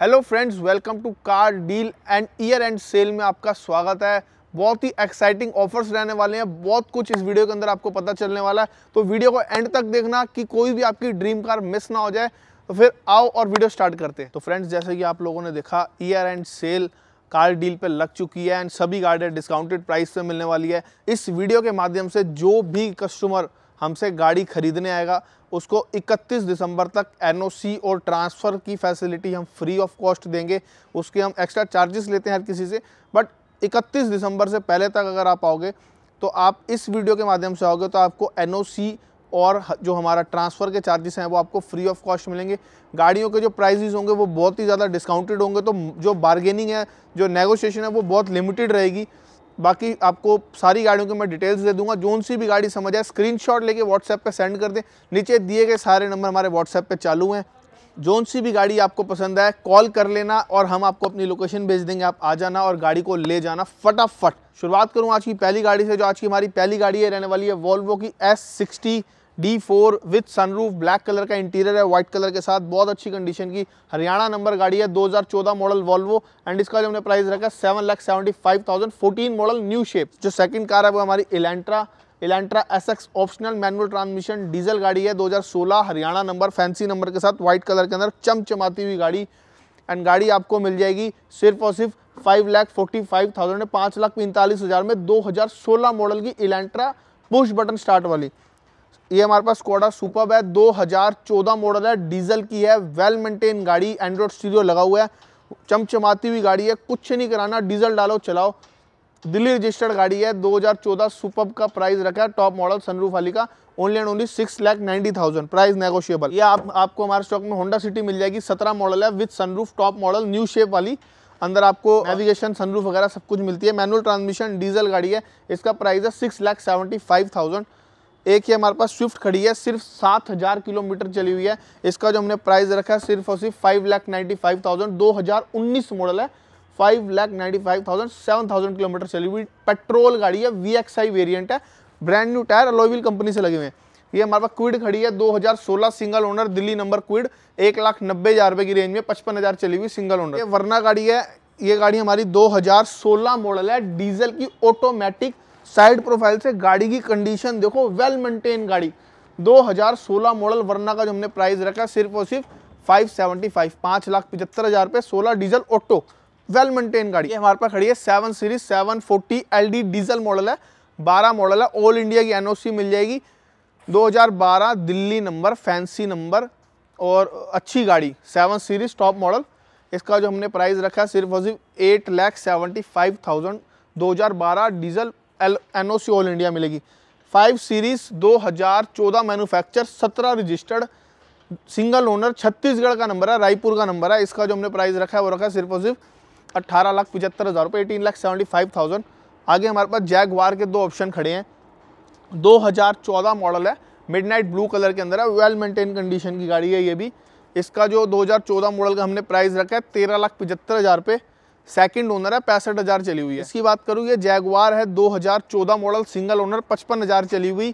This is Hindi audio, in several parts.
hello friends welcome to car deal and year end sale में आपका स्वागत है बहुत ही एक्साइटिंग ऑफर्स रहने वाले हैं बहुत कुछ इस वीडियो के अंदर आपको पता चलने वाला है तो वीडियो को एंड तक देखना कि कोई भी आपकी ड्रीम कार मिस ना हो जाए तो फिर आओ और वीडियो स्टार्ट करते हैं तो फ्रेंड्स जैसे कि आप लोगों ने देखा year end sale car deal पर लग चुकी है एंड सभी गाड़ियाँ डिस्काउंटेड प्राइस पर मिलने वाली है इस वीडियो के माध्यम से जो भी कस्टमर हमसे गाड़ी खरीदने आएगा उसको 31 दिसंबर तक एनओसी और ट्रांसफ़र की फैसिलिटी हम फ्री ऑफ कॉस्ट देंगे उसके हम एक्स्ट्रा चार्जेस लेते हैं हर किसी से बट 31 दिसंबर से पहले तक अगर आप आओगे तो आप इस वीडियो के माध्यम से आओगे तो आपको एन और जो हमारा ट्रांसफ़र के चार्जेस हैं वो आपको फ्री ऑफ कॉस्ट मिलेंगे गाड़ियों के जो प्राइजेज होंगे वो बहुत ही ज़्यादा डिस्काउंटेड होंगे तो जो बार्गेनिंग है जो नेगोशिएशन है वो बहुत लिमिटेड रहेगी बाकी आपको सारी गाड़ियों की मैं डिटेल्स दे दूंगा जोन सी भी गाड़ी समझ आए स्क्रीनशॉट लेके व्हाट्सएप पे सेंड कर दें नीचे दिए गए सारे नंबर हमारे व्हाट्सएप पे चालू हैं जोन सी भी गाड़ी आपको पसंद आए कॉल कर लेना और हम आपको अपनी लोकेशन भेज देंगे आप आ जाना और गाड़ी को ले जाना फटाफट शुरुआत करूँ आज की पहली गाड़ी से जो आज की हमारी पहली गाड़ी है रहने वाली है वॉल्वो की S sixty D four with sunroof black colour का इंटीरियर है व्हाइट कलर के साथ बहुत अच्छी कंडीशन की हरियाणा नंबर गाड़ी है 2014 मॉडल वॉल्वो एंड इसका जो हमने प्राइस रखा है seven lakh seventy five thousand fourteen model new shape जो सेकंड कार है वो हमारी Elantra Elantra X optional manual transmission diesel गाड़ी है 2016 हरियाणा नंबर फैंसी नंबर के साथ व्हाइट कलर के अंदर चमचमाती हुई गाड़ी एंड गाड़ी आपको मिल जाएगी सिर्फ और सिर्फ five lakh forty five thousand पाँच लाख पैंतालीस हज़ार में दो हजार सोलह मॉडल की इलेंट्रा पुश बटन स्टार्ट वाली ये हमारे पास स्कोडा सुपर है 2014 मॉडल है डीजल की है वेल मेंटेन गाड़ी एंड्रॉइड स्टीरियो लगा हुआ है चमचमाती हुई गाड़ी है कुछ नहीं कराना डीजल डालो चलाओ दिल्ली रजिस्टर्ड गाड़ी है 2014 सुपर का प्राइस रखा है टॉप मॉडल सनरूफ वाली का only and only six lakh ninety thousand price negotiable ये आप आपको हमारे स्टॉक में होंडा सिटी मिल जाएगी सत्रह मॉडल है with sunroof top model new shape वाली अंदर आपको नेविगेशन सनरूफ वगैरह सब कुछ मिलती है मैनुअल ट्रांसमिशन डीजल गाड़ी है इसका प्राइस है six lakh seventy five thousand एक ही हमारे पास स्विफ्ट खड़ी है सिर्फ सात हज़ार किलोमीटर चली हुई है इसका जो हमने प्राइस रखा है सिर्फ और सिर्फ five lakh ninety five thousand दो हज़ार उन्नीस मॉडल है five lakh ninety five thousand seven thousand kilometre चली हुई पेट्रोल गाड़ी है वी एक्स आई वेरियंट है brand new tyre alloy wheel company से लगे हुए हैं ये हमारे पास क्विड खड़ी है 2016 single owner Delhi number Kwid एक लाख नब्बे हज़ार रुपये की रेंज में पचपन हज़ार चली हुई सिंगल ओनर ये वरना गाड़ी है ये गाड़ी हमारी 2016 मॉडल है डीजल की ऑटोमेटिक साइड प्रोफाइल से गाड़ी की कंडीशन देखो वेल मेंटेन गाड़ी 2016 मॉडल वरना का जो हमने प्राइस रखा सिर्फ और सिर्फ 575 पाँच लाख पचहत्तर हज़ार रुपये सोलह डीजल ऑटो वेल मेंटेन गाड़ी हमारे पास खड़ी है seven series seven forty L diesel model है बारह मॉडल है ऑल इंडिया की एन मिल जाएगी 2012 दिल्ली नंबर फैंसी नंबर और अच्छी गाड़ी सेवन सीरीज टॉप मॉडल इसका जो हमने प्राइस रखा है सिर्फ और सिर्फ eight lakh seventy five thousand दो diesel N O C all India मिलेगी फाइव सीरीज दो हज़ार चौदह मैनुफैक्चर सत्रह रजिस्टर्ड सिंगल ओनर छत्तीसगढ़ का नंबर है रायपुर का नंबर है इसका जो हमने प्राइस रखा है वो रखा है सिर्फ और सिर्फ अट्ठारह लाख पचहत्तर हज़ार रुपये eighteen lakh seventy five thousand आगे हमारे पास वार के दो ऑप्शन खड़े हैं दो हजार चौदह मॉडल है मिड नाइट ब्लू कलर के अंदर है वेल मेंटेन कंडीशन की गाड़ी है ये भी इसका जो चौदह मॉडल का हमने प्राइस रखा है तेरह लाख पचहत्तर हज़ार रुपये सेकंड ओनर है पैंसठ हज़ार चली हुई है इसकी बात करूँ ये जैगवार है 2014 मॉडल सिंगल ओनर पचपन हज़ार चली हुई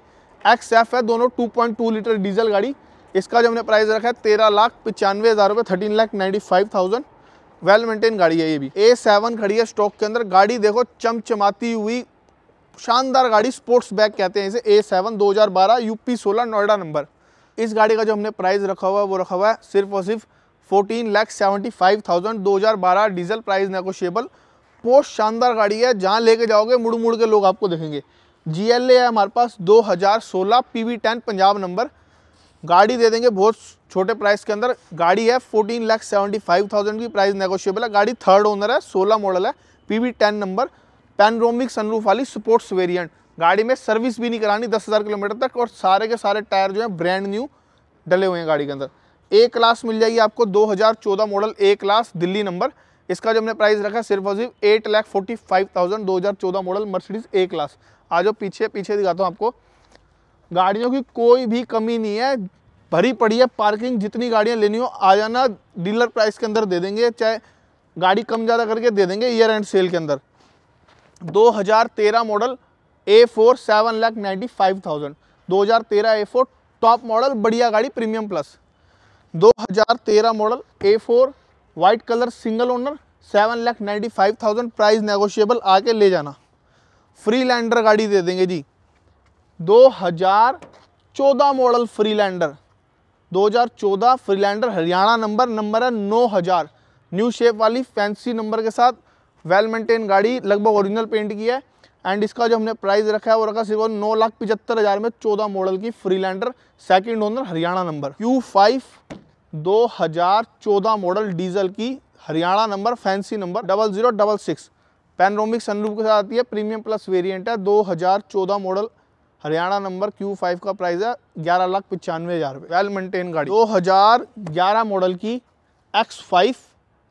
एक्स एफ है दोनों 2.2 लीटर डीजल गाड़ी इसका जो हमने प्राइस रखा है तेरह लाख पचानवे हज़ार रुपये thirteen lakh ninety five thousand well maintain गाड़ी है ये भी ए सेवन खड़ी है स्टॉक के अंदर गाड़ी देखो चमचमाती हुई शानदार गाड़ी स्पोर्ट्स बैग कहते हैं इसे ए सेवन दो हज़ार बारह यूपी सोलह नोएडा नंबर इस गाड़ी का जो हमने प्राइस रखा हुआ है वो रखा हुआ है सिर्फ और सिर्फ fourteen lakh seventy five thousand दो हज़ार बारह डीजल प्राइस नैगोशियबल पोस्ट शानदार गाड़ी है जहाँ लेके जाओगे मुड़ मुड़ के लोग आपको देखेंगे जी एल ए है हमारे पास दो हज़ार सोलह P V ten Punjab number गाड़ी दे देंगे बहुत छोटे प्राइस के अंदर गाड़ी है fourteen lakh seventy five thousand की प्राइस नैगोशियबल है गाड़ी थर्ड ओनर है सोलह मॉडल है P V ten number panoramic sunroof वाली स्पोर्ट्स वेरियंट गाड़ी में सर्विस भी नहीं करानी दस हज़ार किलोमीटर तक और सारे के सारे टायर जो हैं ब्रांड न्यू डले हुए हैं गाड़ी के अंदर ए क्लास मिल जाएगी आपको 2014 model A class Delhi number इसका जो हमने प्राइस रखा सिर्फ और सिर्फ eight lakh forty five thousand दो हज़ार चौदह मॉडल मर्सिडीज़ ए क्लास आ जाओ पीछे पीछे दिखाता हूँ आपको गाड़ियों की कोई भी कमी नहीं है भरी पड़ी है पार्किंग जितनी गाड़ियाँ लेनी हो आ जाना डीलर प्राइस के अंदर दे देंगे चाहे गाड़ी कम ज़्यादा करके दे देंगे ईयर एंड सेल के अंदर 2013 model A four seven lakh ninety five thousand दो हज़ार तेरह ए फोर टॉप मॉडल बढ़िया गाड़ी premium plus 2013 model A four white colour single owner seven lakh ninety five thousand price negotiable आके ले जाना फ्री लैंडर गाड़ी दे देंगे जी 2014 model Freelander 2014 Freelander Haryana number number है 9000 न्यू शेप वाली फैंसी नंबर के साथ वेल मेंटेन गाड़ी लगभग ओरिजिनल पेंट की है एंड इसका जो हमने प्राइस रखा है वो रखा सिर्फ नौ लाख पिचहत्तर हज़ार में चौदह मॉडल की Freelander second owner Haryana number Q five दो हज़ार चौदह मॉडल डीजल की Haryana number fancy number double zero double six panoramic sunroof के साथ आती है प्रीमियम प्लस वेरियंट है दो हज़ार चौदह model Haryana number Q five का प्राइस है ग्यारह लाख पचानवे हज़ार रुपये वेल मेंटेन गाड़ी दो हज़ार ग्यारह मॉडल की एक्स फाइव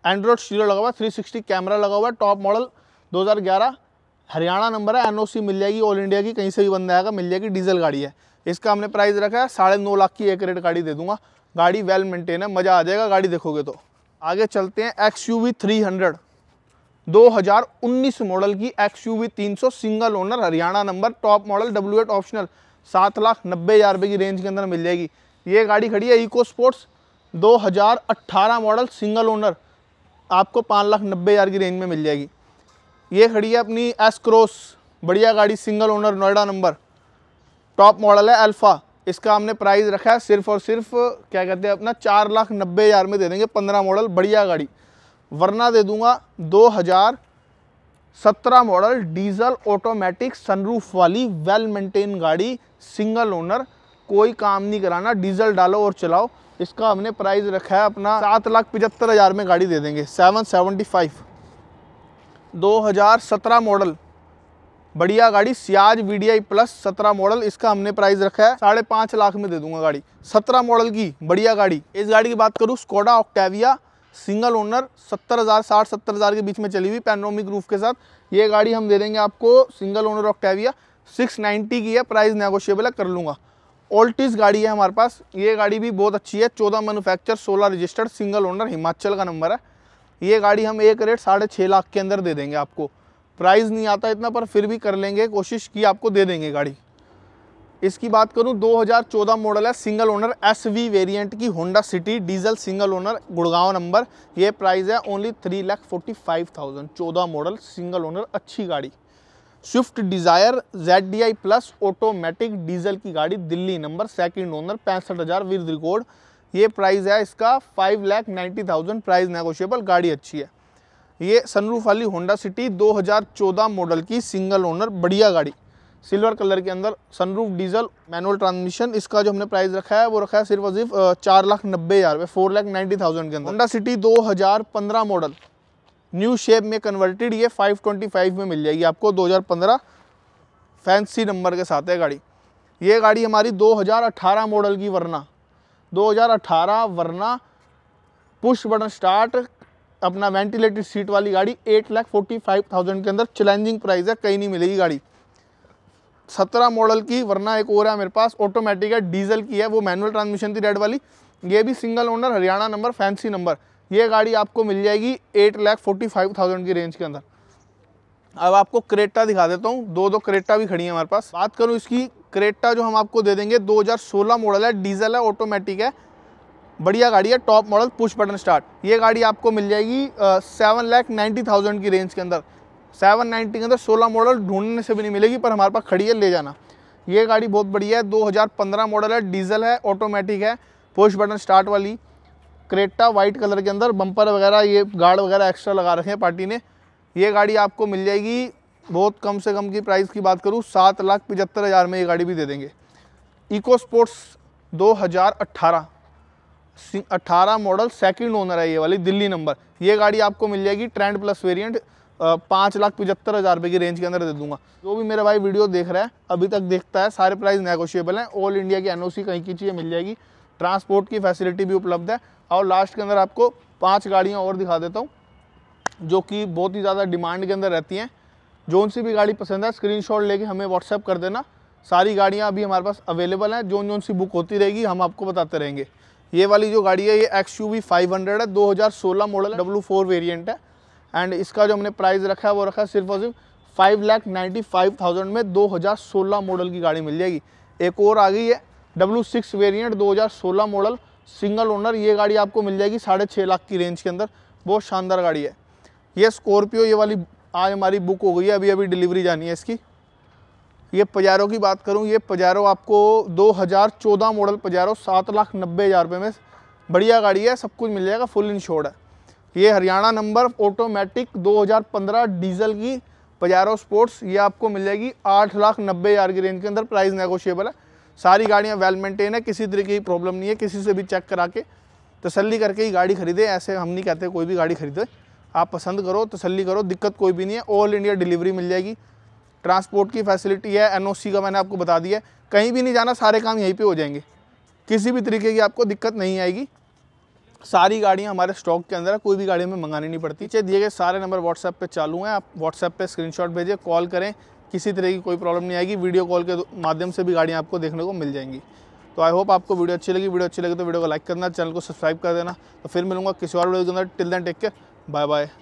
एंड्रॉयड स्टीरियो लगा हुआ थ्री सिक्सटी कैमरा लगा हुआ है टॉप मॉडल दो हज़ार ग्यारह हरियाणा नंबर है एनओसी मिल जाएगी ऑल इंडिया की कहीं से भी बंदा आएगा मिल जाएगी डीजल गाड़ी है इसका हमने प्राइस रखा है साढ़े नौ लाख की एक रेट गाड़ी दे दूंगा गाड़ी वेल मेंटेन है मज़ा आ जाएगा गाड़ी देखोगे तो आगे चलते हैं X U V three hundred दो हज़ार उन्नीस मॉडल की एक्स यू वी तीन सौ single owner Haryana number top model W eight optional सात लाख नब्बे हज़ार रुपये की रेंज के अंदर मिल जाएगी ये गाड़ी खड़ी है Eco Sports 2018 model single owner आपको पाँच लाख नब्बे हज़ार की रेंज में मिल जाएगी ये खड़ी है अपनी एस बढ़िया गाड़ी single owner Noida number top model है अल्फ़ा इसका हमने प्राइस रखा है सिर्फ और सिर्फ क्या कहते हैं अपना चार लाख नब्बे हज़ार में दे देंगे पंद्रह मॉडल बढ़िया गाड़ी वरना दे दूंगा दो हज़ार सत्रह मॉडल डीजल ऑटोमेटिक सनरूफ वाली वेल मेंटेन गाड़ी सिंगल ओनर कोई काम नहीं कराना डीजल डालो और चलाओ इसका हमने प्राइस रखा है अपना सात लाख पचहत्तर हज़ार में गाड़ी दे देंगे सेवन सेवेंटी फाइव 2017 मॉडल बढ़िया गाड़ी सियाज वी प्लस सत्रह मॉडल इसका हमने प्राइस रखा है साढ़े पाँच लाख में दे दूंगा गाड़ी सत्रह मॉडल की बढ़िया गाड़ी इस गाड़ी की बात करूँ स्कोडा ऑक्टेविया सिंगल ओनर सत्तर हज़ार साठ सत्तर हज़ार के बीच में चली हुई पैनोमिक रूफ के साथ ये गाड़ी हम दे देंगे आपको single owner Octavia six ninety की है प्राइस नेगोशियबल है कर लूँगा ओल्टिस गाड़ी है हमारे पास ये गाड़ी भी बहुत अच्छी है चौदह मैनुफैक्चर सोलह रजिस्टर्ड सिंगल ओनर हिमाचल का नंबर है ये गाड़ी हम एक रेट साढ़े छः लाख के अंदर दे देंगे आपको प्राइस नहीं आता इतना पर फिर भी कर लेंगे कोशिश की आपको दे देंगे गाड़ी इसकी बात करूं 2014 मॉडल है single owner S V variant की Honda City diesel single owner Gurgaon number ये प्राइस है only three lakh forty five thousand चौदह मॉडल सिंगल ओनर अच्छी गाड़ी Swift Dzire Z D I plus automatic diesel की गाड़ी दिल्ली नंबर सेकंड ओनर पैंसठ हज़ार विद रिकॉर्ड ये प्राइस है इसका five lakh ninety thousand price negotiable गाड़ी अच्छी है ये सनरूफ वाली होंडा सिटी 2014 मॉडल की सिंगल ओनर बढ़िया गाड़ी सिल्वर कलर के अंदर सनरूफ डीजल मैनुअल ट्रांसमिशन इसका जो हमने प्राइस रखा है वो रखा है सिर्फ और सिर्फ चार लाख नब्बे हज़ार रुपये फोर लाख नाइन्टी थाउजेंड के अंदर Honda City 2015 model new shape में कन्वर्टेड ये 525 में मिल जाएगी आपको 2015 फैंसी नंबर के साथ है गाड़ी ये गाड़ी हमारी 2018 मॉडल की Verna 2018 Verna push button start अपना वेंटिलेटेड सीट वाली गाड़ी eight lakh forty five thousand के अंदर चैलेंजिंग प्राइस है कहीं नहीं मिलेगी गाड़ी सत्रह मॉडल की वरना एक और है मेरे पास ऑटोमेटिक है डीजल की है वो मैनुअल ट्रांसमिशन थी रेड वाली ये भी single owner Haryana number fancy number ये गाड़ी आपको मिल जाएगी eight lakh forty five thousand की रेंज के अंदर अब आपको क्रेटा दिखा देता हूँ दो दो क्रेटा भी खड़ी है हमारे पास बात करूँ इसकी क्रेटा जो हम आपको दे देंगे 2016 मॉडल है डीजल है ऑटोमेटिक है बढ़िया गाड़ी है top model push button start ये गाड़ी आपको मिल जाएगी सेवन लैख नाइन्टी थाउजेंड की रेंज के अंदर सेवन नाइन्टी के अंदर सोलह मॉडल ढूंढने से भी नहीं मिलेगी पर हमारे पास खड़ी है ले जाना ये गाड़ी बहुत बढ़िया है 2015 मॉडल है डीजल है ऑटोमेटिक है पुश बटन स्टार्ट वाली क्रेटा वाइट कलर के अंदर बम्पर वगैरह ये गार्ड वगैरह एक्स्ट्रा लगा रखे हैं पार्टी ने ये गाड़ी आपको मिल जाएगी बहुत कम से कम की प्राइस की बात करूँ सात लाख पिचहत्तर हज़ार में ये गाड़ी भी दे देंगे इको स्पोर्ट्स दो हज़ार अट्ठारह अट्ठारह मॉडल सेकंड ओनर है ये वाली दिल्ली नंबर ये गाड़ी आपको मिल जाएगी ट्रेंड प्लस वेरिएंट पाँच लाख पचहत्तर हज़ार रुपये की रेंज के अंदर दे दूंगा जो भी मेरा भाई वीडियो देख रहा है अभी तक देखता है सारे प्राइस नेगोशिएबल हैं ऑल इंडिया की एनओसी कहीं की चीज़ें मिल जाएगी ट्रांसपोर्ट की फैसिलिटी भी उपलब्ध है और लास्ट के अंदर आपको पाँच गाड़ियाँ और दिखा देता हूँ जो कि बहुत ही ज़्यादा डिमांड के अंदर रहती हैं जोन सी भी गाड़ी पसंद है स्क्रीनशॉट लेके हमें व्हाट्सएप कर देना सारी गाड़ियाँ अभी हमारे पास अवेलेबल हैं जोन जोन सी बुक होती रहेगी हम आपको बताते रहेंगे ये वाली जो गाड़ी है ये X U V five hundred है दो हज़ार सोलह मॉडल डब्लू फोर वेरियंट है एंड इसका जो हमने प्राइस रखा है वो रखा है सिर्फ और सिर्फ five lakh ninety five thousand में दो हज़ार सोलह मॉडल की गाड़ी मिल जाएगी एक और आ गई है डब्लू सिक्स वेरियंट दो हज़ार सोलह मॉडल सिंगल ओनर ये गाड़ी आपको मिल जाएगी साढ़े छः लाख की रेंज के अंदर बहुत शानदार गाड़ी है ये स्कॉर्पियो ये वाली आज हमारी बुक हो गई है अभी अभी डिलीवरी जानी है इसकी ये पजारो की बात करूँ ये पजारो आपको 2014 मॉडल पजारो सात लाख नब्बे हज़ार रुपये में बढ़िया गाड़ी है सब कुछ मिल जाएगा फुल इंश्योर्ड है ये हरियाणा नंबर ऑटोमेटिक 2015 डीजल की पजारो स्पोर्ट्स ये आपको मिल जाएगी आठ लाख नब्बे हज़ार की रेंज के अंदर प्राइस नेगोशिएबल है सारी गाड़ियाँ वेल मेंटेन है किसी तरीके की प्रॉब्लम नहीं है किसी से भी चेक करा के तसली करके ही गाड़ी खरीदे ऐसे हम नहीं कहते कोई भी गाड़ी खरीदे आप पसंद करो तसली करो दिक्कत कोई भी नहीं है ऑल इंडिया डिलीवरी मिल जाएगी ट्रांसपोर्ट की फैसिलिटी है एनओसी का मैंने आपको बता दिया है कहीं भी नहीं जाना सारे काम यहीं पे हो जाएंगे किसी भी तरीके की आपको दिक्कत नहीं आएगी सारी गाड़ियाँ हमारे स्टॉक के अंदर है कोई भी गाड़ी हमें मंगानी नहीं पड़ती चाहे दिए गए सारे नंबर व्हाट्सएप पे चालू हैं आप व्हाट्सएप पे स्क्रीनशॉट भेजें कॉल करें किसी तरह की कोई प्रॉब्लम नहीं आएगी वीडियो कॉल के माध्यम से भी गाड़ियाँ आपको देखने को मिल जाएंगी तो आई होप आपको वीडियो अच्छी लगी वीडियो अच्छी लगी तो वीडियो को लाइक करना चैनल को सब्सक्राइब कर देना तो फिर मिलूंगा किसी और वीडियो के अंदर till then take care bye bye